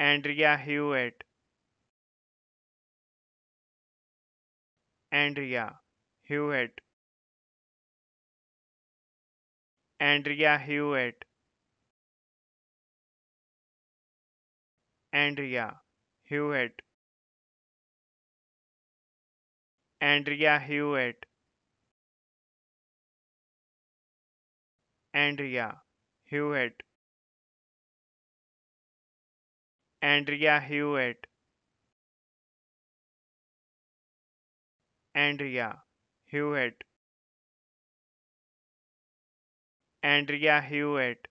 Andrea Hewitt. Andrea Hewitt. Andrea Hewitt. Andrea Hewitt. Andrea Hewitt. Andrea Hewitt. Andrea Hewitt. Andrea Hewitt. Andrea Hewitt.